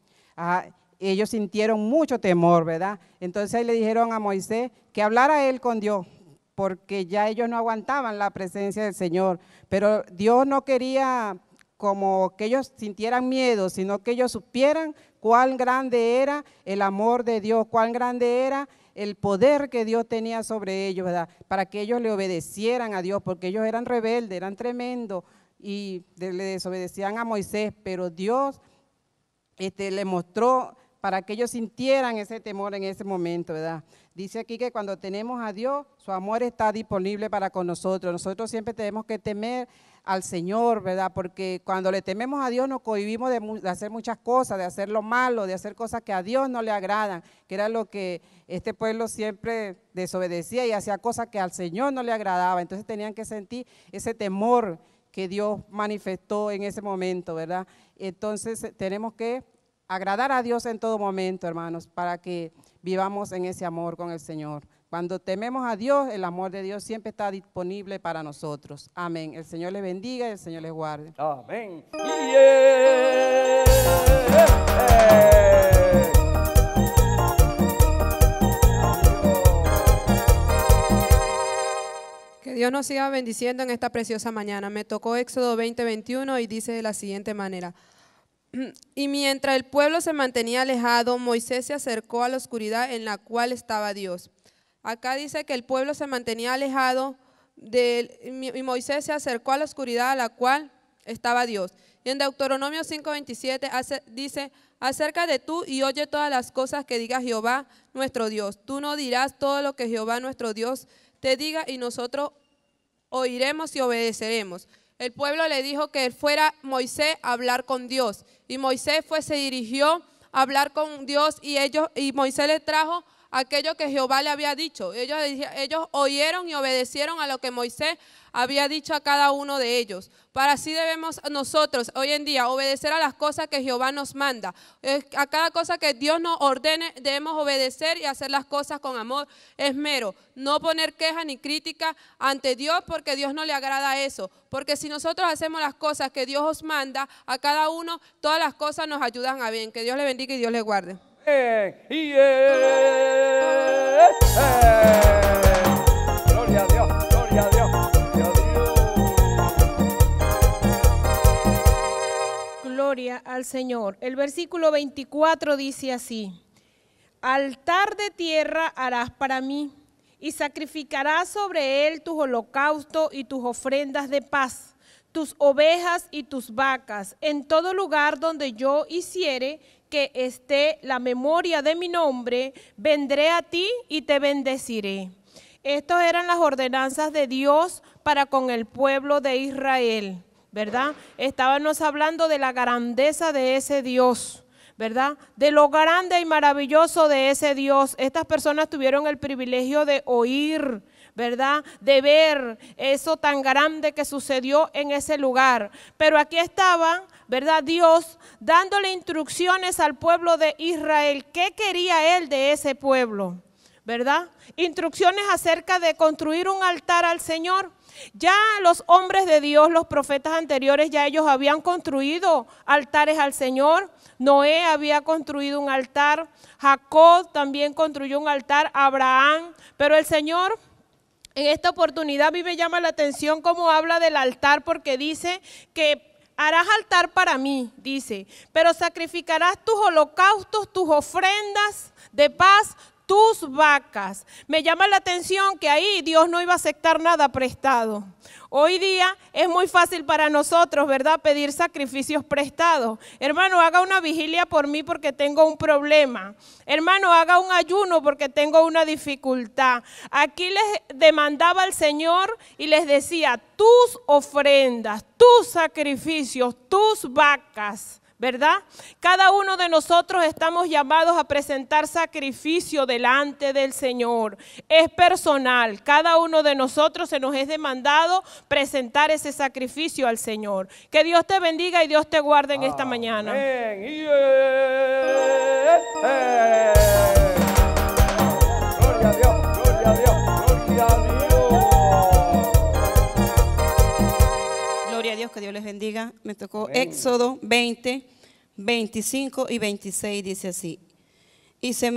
Ellos sintieron mucho temor, ¿verdad? Entonces le dijeron a Moisés que hablara él con Dios, porque ya ellos no aguantaban la presencia del Señor. Pero Dios no quería como que ellos sintieran miedo, sino que ellos supieran cuán grande era el amor de Dios, cuán grande era el poder que Dios tenía sobre ellos, ¿verdad? Para que ellos le obedecieran a Dios, porque ellos eran rebeldes, eran tremendos y le desobedecían a Moisés, pero Dios este, le mostró para que ellos sintieran ese temor en ese momento, ¿verdad? Dice aquí que cuando tenemos a Dios, su amor está disponible para con nosotros. Nosotros siempre tenemos que temer al Señor, ¿verdad? Porque cuando le tememos a Dios nos cohibimos de, hacer muchas cosas, de hacer lo malo, de hacer cosas que a Dios no le agradan, que era lo que este pueblo siempre desobedecía y hacía cosas que al Señor no le agradaba. Entonces tenían que sentir ese temor que Dios manifestó en ese momento, ¿verdad? Entonces eh, tenemos que agradar a Dios en todo momento, hermanos, para que vivamos en ese amor con el Señor. Cuando tememos a Dios, el amor de Dios siempre está disponible para nosotros. Amén. El Señor les bendiga y el Señor les guarde. Amén. Que Dios nos siga bendiciendo en esta preciosa mañana. Me tocó Éxodo 20:21 y dice de la siguiente manera. Y mientras el pueblo se mantenía alejado, Moisés se acercó a la oscuridad en la cual estaba Dios. Acá dice que el pueblo se mantenía alejado de, y Moisés se acercó a la oscuridad a la cual estaba Dios. Y en Deuteronomio 5:27 dice, acerca de tú y oye todas las cosas que diga Jehová nuestro Dios. Tú no dirás todo lo que Jehová nuestro Dios te diga y nosotros oiremos y obedeceremos. El pueblo le dijo que fuera Moisés a hablar con Dios. Y Moisés fue, se dirigió a hablar con Dios y, ellos, y Moisés le trajo aquello que Jehová le había dicho. Ellos, ellos oyeron y obedecieron a lo que Moisés había dicho a cada uno de ellos. Para así debemos nosotros hoy en día obedecer a las cosas que Jehová nos manda. A cada cosa que Dios nos ordene debemos obedecer y hacer las cosas con amor esmero. No poner queja ni crítica ante Dios porque Dios no le agrada eso. Porque si nosotros hacemos las cosas que Dios os manda a cada uno, todas las cosas nos ayudan a bien. Que Dios le bendiga y Dios le guarde. Gloria a Dios, gloria a Dios, gloria Gloria al Señor. El versículo 24 dice así, altar de tierra harás para mí y sacrificarás sobre él tus holocaustos y tus ofrendas de paz, tus ovejas y tus vacas, en todo lugar donde yo hiciere que esté la memoria de mi nombre, vendré a ti y te bendeciré. Estas eran las ordenanzas de Dios para con el pueblo de Israel, ¿verdad? Estábamos hablando de la grandeza de ese Dios. ¿verdad? De lo grande y maravilloso de ese Dios. Estas personas tuvieron el privilegio de oír, ¿verdad? De ver eso tan grande que sucedió en ese lugar. Pero aquí estaba. ¿verdad? Dios dándole instrucciones al pueblo de Israel. ¿Qué quería él de ese pueblo? ¿Verdad? Instrucciones acerca de construir un altar al Señor. Ya los hombres de Dios, los profetas anteriores, ya ellos habían construido altares al Señor. Noé había construido un altar. Jacob también construyó un altar. Abraham. Pero el Señor en esta oportunidad vive, me llama la atención cómo habla del altar porque dice que harás altar para mí, dice, pero sacrificarás tus holocaustos, tus ofrendas de paz, tus vacas. Me llama la atención que ahí Dios no iba a aceptar nada prestado. Hoy día es muy fácil para nosotros, ¿verdad?, pedir sacrificios prestados. Hermano, haga una vigilia por mí porque tengo un problema. Hermano, haga un ayuno porque tengo una dificultad. Aquí les demandaba al Señor y les decía, tus ofrendas, tus sacrificios, tus vacas ¿verdad? Cada uno de nosotros estamos llamados a presentar sacrificio delante del Señor. Es personal. Cada uno de nosotros se nos es demandado presentar ese sacrificio al Señor. Que Dios te bendiga y Dios te guarde en esta mañana. Eh, eh, eh, gloria a Dios, gloria a Dios. que Dios les bendiga. Me tocó Éxodo 20, 25 y 26, dice así. Y si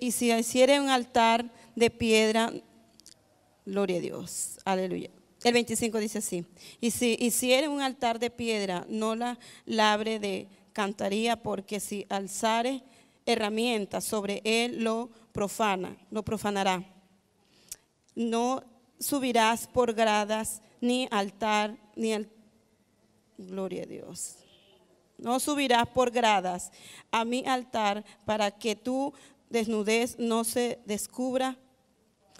Hiciere un altar de piedra, gloria a Dios, aleluya. El 25 dice así, y si hiciere un altar de piedra, no la labre de cantaría, porque si alzare herramientas sobre él, lo profana, lo profanará. No subirás por gradas, ni altar, ni, altar Gloria a Dios. No subirás por gradas a mi altar para que tu desnudez no se descubra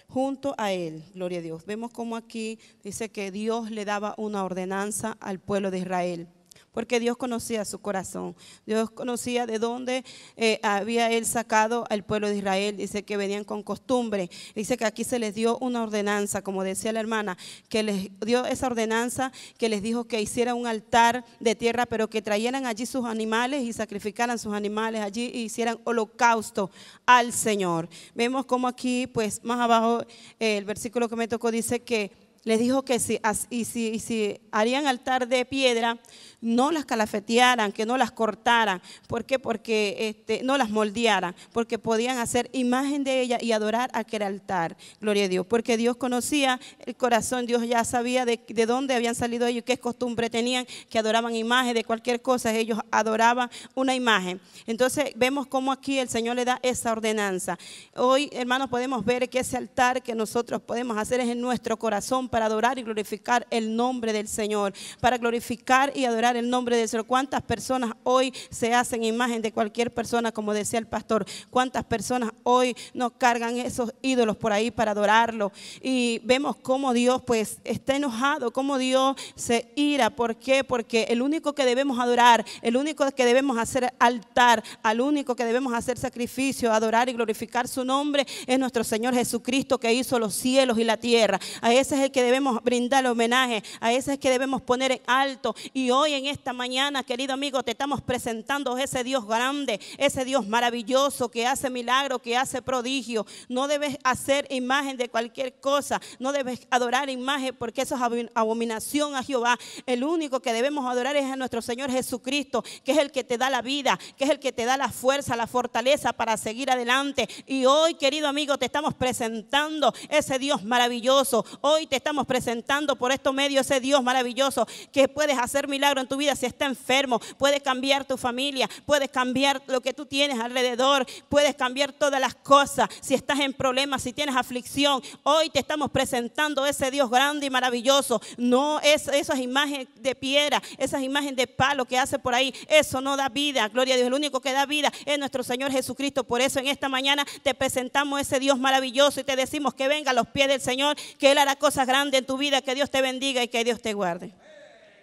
junto a él. Gloria a Dios. Vemos como aquí dice que Dios le daba una ordenanza al pueblo de Israel porque Dios conocía su corazón. Dios conocía de dónde eh, había él sacado al pueblo de Israel. Dice que venían con costumbre. Dice que aquí se les dio una ordenanza, como decía la hermana, que les dio esa ordenanza que les dijo que hicieran un altar de tierra, pero que trajeran allí sus animales y sacrificaran sus animales allí y e hicieran holocausto al Señor. Vemos como aquí, pues más abajo, eh, el versículo que me tocó dice que les dijo que si, y si, y si harían altar de piedra, no las calafetearan, que no las cortaran. ¿Por qué? Porque este, no las moldearan, porque podían hacer imagen de ella y adorar aquel altar. Gloria a Dios, porque Dios conocía el corazón, Dios ya sabía de, dónde habían salido ellos, qué costumbre tenían, que adoraban imagen de cualquier cosa, ellos adoraban una imagen. Entonces vemos cómo aquí el Señor le da esa ordenanza. Hoy, hermanos, podemos ver que ese altar que nosotros podemos hacer es en nuestro corazón para adorar y glorificar el nombre del Señor, para glorificar y adorar el nombre de Señor. ¿Cuántas personas hoy se hacen imagen de cualquier persona, como decía el pastor? ¿Cuántas personas hoy nos cargan esos ídolos por ahí para adorarlo? Y vemos cómo Dios pues está enojado, cómo Dios se ira. ¿Por qué? Porque el único que debemos adorar, el único que debemos hacer altar, al único que debemos hacer sacrificio, adorar y glorificar su nombre es nuestro Señor Jesucristo que hizo los cielos y la tierra. A ese es el que debemos brindar homenaje, a ese es el que debemos poner en alto. Y hoy en esta mañana, querido amigo, te estamos presentando ese Dios grande, ese Dios maravilloso que hace milagro, que hace prodigio. No debes hacer imagen de cualquier cosa, no debes adorar imagen porque eso es abominación a Jehová. El único que debemos adorar es a nuestro Señor Jesucristo, que es el que te da la vida, que es el que te da la fuerza, la fortaleza para seguir adelante. Y hoy, querido amigo, te estamos presentando ese Dios maravilloso. Hoy te estamos presentando por estos medios ese Dios maravilloso que puedes hacer milagro en tu vida si está enfermo, puede cambiar tu familia, puedes cambiar lo que tú tienes alrededor, puedes cambiar todas las cosas, si estás en problemas, si tienes aflicción, hoy te estamos presentando ese Dios grande y maravilloso, no es, esas imágenes de piedra, esas imágenes de palo que hace por ahí, eso no da vida, gloria a Dios, el único que da vida es nuestro Señor Jesucristo, por eso en esta mañana te presentamos ese Dios maravilloso y te decimos que venga a los pies del Señor, que Él hará cosas grandes en tu vida, que Dios te bendiga y que Dios te guarde.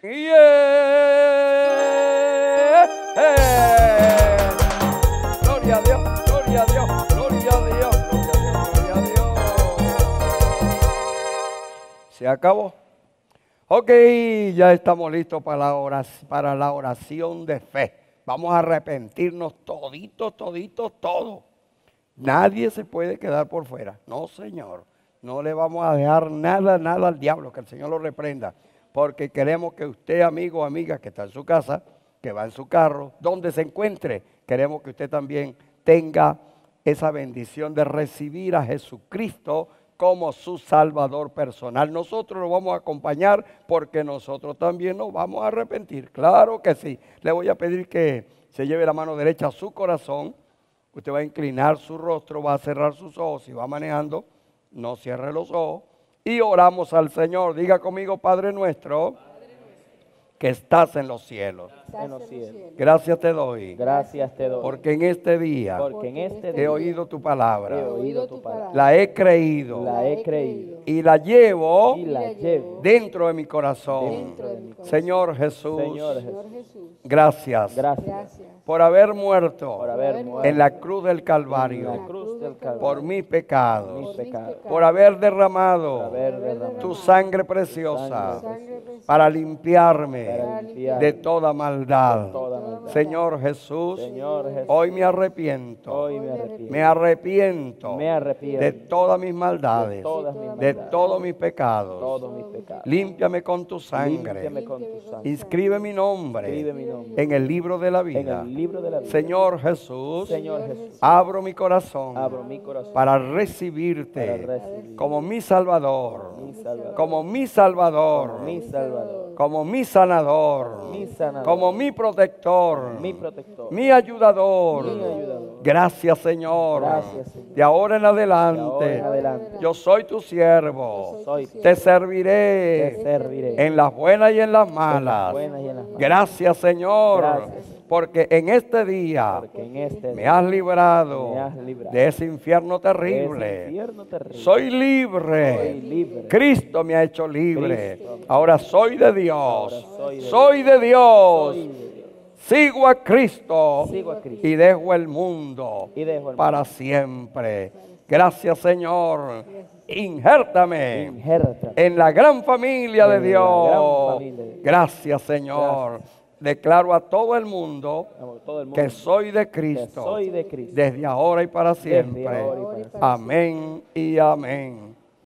Gloria a Dios, gloria a Dios, gloria a Dios, gloria a Dios, gloria a Dios. Se acabó. Ok, ya estamos listos para la, oración, para la oración de fe. Vamos a arrepentirnos toditos, toditos, todo. Nadie se puede quedar por fuera. No, Señor. No le vamos a dejar nada, nada al diablo, que el Señor lo reprenda porque queremos que usted, amigo o amiga que está en su casa, que va en su carro, donde se encuentre, queremos que usted también tenga esa bendición de recibir a Jesucristo como su Salvador personal. Nosotros lo vamos a acompañar porque nosotros también nos vamos a arrepentir. Claro que sí. Le voy a pedir que se lleve la mano derecha a su corazón. Usted va a inclinar su rostro, va a cerrar sus ojos. y va manejando, no cierre los ojos y oramos al Señor. Diga conmigo, Padre nuestro, que estás en los cielos. Gracias te doy. Gracias Porque en este día, este he oído tu palabra. La he creído. Y la llevo, dentro de mi corazón. Señor, Jesús, Gracias. Gracias. Por haber muerto, en la cruz del Calvario por mi pecados, por haber derramado tu sangre preciosa para limpiarme de toda maldad. Señor Jesús, hoy me arrepiento, me arrepiento de todas mis maldades, de todos mis pecados. Límpiame con tu sangre, inscribe mi nombre en el libro de la vida. Señor Jesús, abro mi corazón para recibirte, como mi Salvador, como mi Salvador, como mi sanador, como mi protector, mi ayudador. Gracias, Señor. De ahora en adelante, yo soy tu siervo. te, serviré en las buenas y en las malas. Gracias, Señor. Porque en este día, este me, has librado, de ese infierno terrible. Soy, libre. Cristo me ha hecho libre. Ahora soy de Dios. Soy de, Dios. Sigo a, Cristo, y dejo el mundo, para siempre. Gracias Señor. Injértame, en la gran familia de Dios. Gracias Señor declaro a todo el mundo, que, soy de Cristo, desde ahora y para siempre. amén y amén.